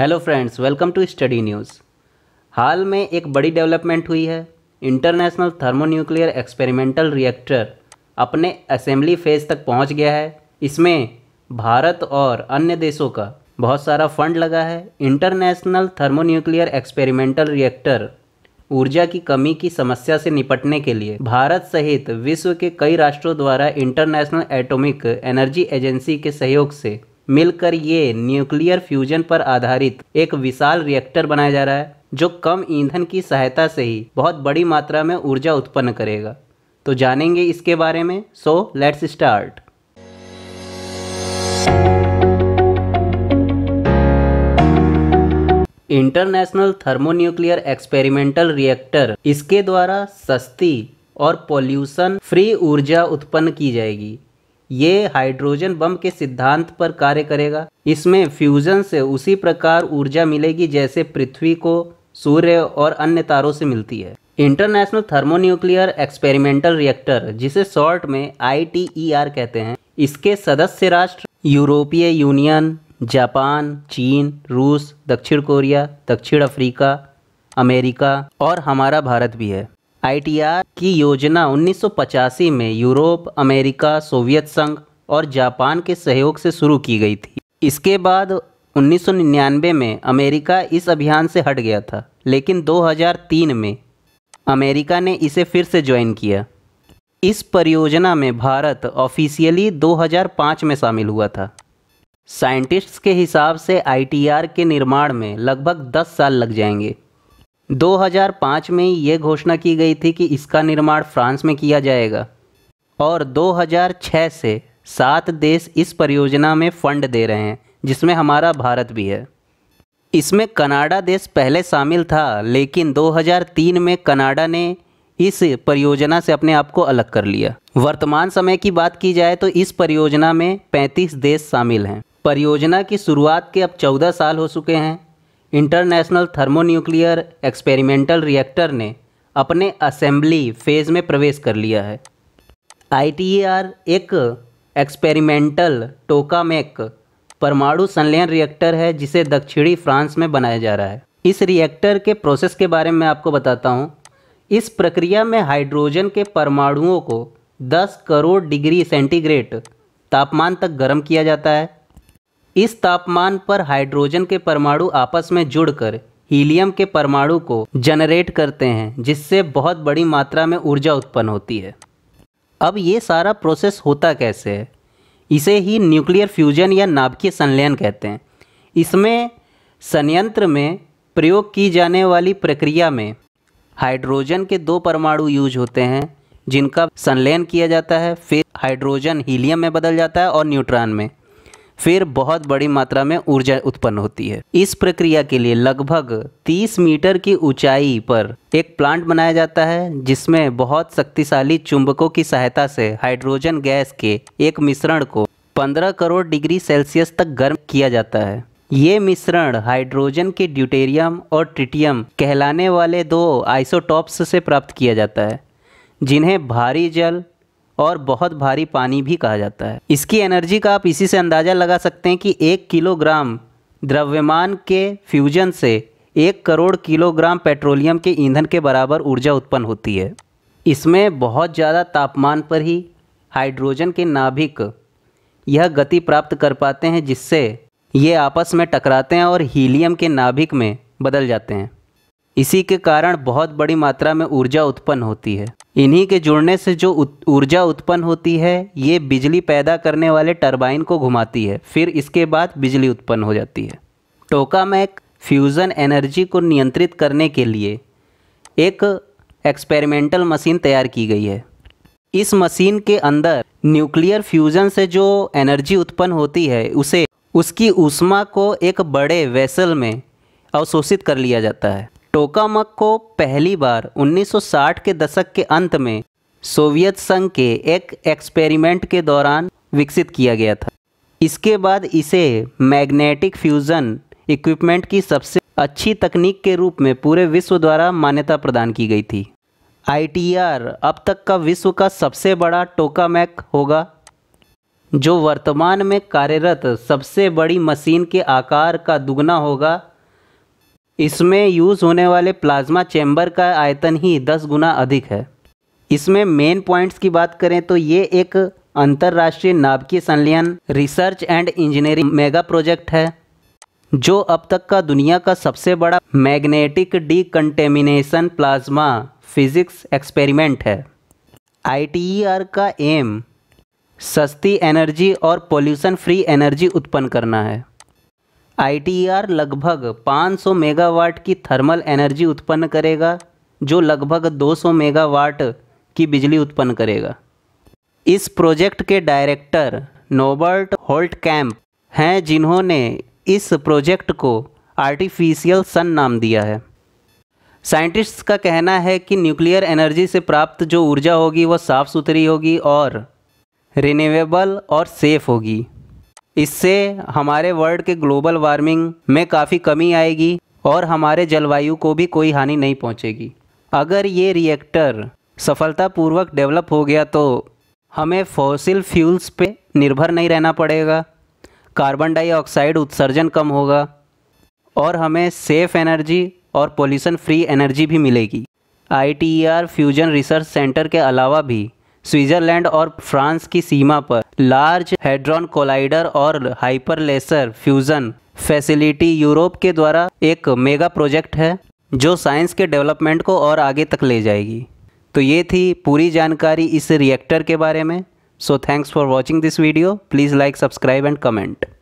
Hello friends welcome to study news हाल में एक बड़ी डेवलपमेंट हुई है इंटरनेशनल थर्मोन्यूक्लियर एक्सपेरिमेंटल रिएक्टर अपने असेंबली फेज तक पहुंच गया है इसमें भारत और अन्य देशों का बहुत सारा फंड लगा है इंटरनेशनल थर्मोन्यूक्लियर एक्सपेरिमेंटल रिएक्टर ऊर्जा की कमी की समस्या से निपटने के लिए भारत सहित विश्व के कई राष्ट्रों द्वारा इंटरनेशनल एटॉमिक एनर्जी एजेंसी के सहयोग से मिलकर ये न्यूक्लियर फ्यूजन पर आधारित एक विशाल रिएक्टर बनाया जा रहा है जो कम ईंधन की सहायता से ही बहुत बड़ी मात्रा में ऊर्जा उत्पन्न करेगा तो जानेंगे इसके बारे में so let's start international thermonuclear experimental reactor इसके द्वारा सस्ती और पॉल्यूशन फ्री ऊर्जा उत्पन्न की जाएगी ये हाइड्रोजन बम के सिद्धांत पर कार्य करेगा इसमें फ्यूजन से उसी प्रकार ऊर्जा मिलेगी जैसे पृथ्वी को सूर्य और अन्य तारों से मिलती है इंटरनेशनल थर्मोन्यूक्लियर एक्सपेरिमेंटल रिएक्टर जिसे शॉर्ट में आई कहते हैं इसके सदस्य राष्ट्र यूरोपीय यूनियन जापान चीन रूस दक्षिण कोरिया दक्षिण अफ्रीका अमेरिका और हमारा भारत भी है आईटीआर की योजना उन्नीस में यूरोप अमेरिका सोवियत संघ और जापान के सहयोग से शुरू की गई थी इसके बाद 1999 में अमेरिका इस अभियान से हट गया था लेकिन 2003 में अमेरिका ने इसे फिर से ज्वाइन किया इस परियोजना में भारत ऑफिशियली 2005 में शामिल हुआ था साइंटिस्ट्स के हिसाब से आईटीआर के निर्माण में लगभग 10 साल लग जाएंगे 2005 में ये घोषणा की गई थी कि इसका निर्माण फ्रांस में किया जाएगा और 2006 से सात देश इस परियोजना में फंड दे रहे हैं जिसमें हमारा भारत भी है इसमें कनाडा देश पहले शामिल था लेकिन 2003 में कनाडा ने इस परियोजना से अपने आप को अलग कर लिया वर्तमान समय की बात की जाए तो इस परियोजना में 35 देश शामिल हैं परियोजना की शुरुआत के अब 14 साल हो चुके हैं इंटरनेशनल थर्मोन्यूक्लियर एक्सपेरिमेंटल रिएक्टर ने अपने असेंबली फेज़ में प्रवेश कर लिया है आई एक एक्सपेरिमेंटल टोकामेक परमाणु संलयन रिएक्टर है जिसे दक्षिणी फ्रांस में बनाया जा रहा है इस रिएक्टर के प्रोसेस के बारे में आपको बताता हूँ इस प्रक्रिया में हाइड्रोजन के परमाणुओं को 10 करोड़ डिग्री सेंटीग्रेड तापमान तक गर्म किया जाता है इस तापमान पर हाइड्रोजन के परमाणु आपस में जुड़कर हीलियम के परमाणु को जनरेट करते हैं जिससे बहुत बड़ी मात्रा में ऊर्जा उत्पन्न होती है अब ये सारा प्रोसेस होता कैसे है इसे ही न्यूक्लियर फ्यूजन या नाभिकीय संलयन कहते हैं इसमें संयंत्र में प्रयोग की जाने वाली प्रक्रिया में हाइड्रोजन के दो परमाणु यूज होते हैं जिनका संलयन किया जाता है फिर हाइड्रोजन हीलियम में बदल जाता है और न्यूट्रॉन में फिर बहुत बड़ी मात्रा में ऊर्जा उत्पन्न होती है इस प्रक्रिया के लिए लगभग 30 मीटर की ऊंचाई पर एक प्लांट बनाया जाता है जिसमें बहुत शक्तिशाली चुंबकों की सहायता से हाइड्रोजन गैस के एक मिश्रण को 15 करोड़ डिग्री सेल्सियस तक गर्म किया जाता है ये मिश्रण हाइड्रोजन के ड्यूटेरियम और ट्रिटियम कहलाने वाले दो आइसोटॉप्स से प्राप्त किया जाता है जिन्हें भारी जल और बहुत भारी पानी भी कहा जाता है इसकी एनर्जी का आप इसी से अंदाज़ा लगा सकते हैं कि एक किलोग्राम द्रव्यमान के फ्यूजन से एक करोड़ किलोग्राम पेट्रोलियम के ईंधन के बराबर ऊर्जा उत्पन्न होती है इसमें बहुत ज़्यादा तापमान पर ही हाइड्रोजन के नाभिक यह गति प्राप्त कर पाते हैं जिससे ये आपस में टकराते हैं और हीलियम के नाभिक में बदल जाते हैं इसी के कारण बहुत बड़ी मात्रा में ऊर्जा उत्पन्न होती है इन्हीं के जुड़ने से जो ऊर्जा उत्पन्न होती है ये बिजली पैदा करने वाले टरबाइन को घुमाती है फिर इसके बाद बिजली उत्पन्न हो जाती है टोकामैक फ्यूज़न एनर्जी को नियंत्रित करने के लिए एक एक्सपेरिमेंटल मशीन तैयार की गई है इस मशीन के अंदर न्यूक्लियर फ्यूज़न से जो एनर्जी उत्पन्न होती है उसे उसकी ऊष्मा को एक बड़े वेसल में अवशोषित कर लिया जाता है टोकामक को पहली बार 1960 के दशक के अंत में सोवियत संघ के एक एक्सपेरिमेंट के दौरान विकसित किया गया था इसके बाद इसे मैग्नेटिक फ्यूज़न इक्विपमेंट की सबसे अच्छी तकनीक के रूप में पूरे विश्व द्वारा मान्यता प्रदान की गई थी आई अब तक का विश्व का सबसे बड़ा टोकामैक होगा जो वर्तमान में कार्यरत सबसे बड़ी मशीन के आकार का दुगना होगा इसमें यूज़ होने वाले प्लाज्मा चैम्बर का आयतन ही दस गुना अधिक है इसमें मेन पॉइंट्स की बात करें तो ये एक अंतर्राष्ट्रीय नाभिकीय संलयन research and engineering mega project है जो अब तक का दुनिया का सबसे बड़ा magnetic decontamination plasma physics experiment है आई e का एम सस्ती एनर्जी और पोल्यूशन फ्री एनर्जी उत्पन्न करना है आईटीआर लगभग 500 मेगावाट की थर्मल एनर्जी उत्पन्न करेगा जो लगभग 200 मेगावाट की बिजली उत्पन्न करेगा इस प्रोजेक्ट के डायरेक्टर नोबर्ट होल्ट कैंप हैं जिन्होंने इस प्रोजेक्ट को आर्टिफिशियल सन नाम दिया है साइंटिस्ट्स का कहना है कि न्यूक्लियर एनर्जी से प्राप्त जो ऊर्जा होगी वह साफ़ सुथरी होगी और रिन्यूएबल और सेफ़ होगी इससे हमारे वर्ल्ड के ग्लोबल वार्मिंग में काफ़ी कमी आएगी और हमारे जलवायु को भी कोई हानि नहीं पहुंचेगी। अगर ये रिएक्टर सफलतापूर्वक डेवलप हो गया तो हमें फॉसिल फ्यूल्स पे निर्भर नहीं रहना पड़ेगा कार्बन डाइऑक्साइड उत्सर्जन कम होगा और हमें सेफ़ एनर्जी और पोल्यूशन फ्री एनर्जी भी मिलेगी आई फ्यूजन रिसर्च सेंटर के अलावा भी स्विट्ज़रलैंड और फ्रांस की सीमा पर लार्ज हेड्रॉन कोलाइडर और हाइपरलेसर फ्यूज़न फैसिलिटी यूरोप के द्वारा एक मेगा प्रोजेक्ट है जो साइंस के डेवलपमेंट को और आगे तक ले जाएगी तो ये थी पूरी जानकारी इस रिएक्टर के बारे में so thanks for watching this video please like subscribe and comment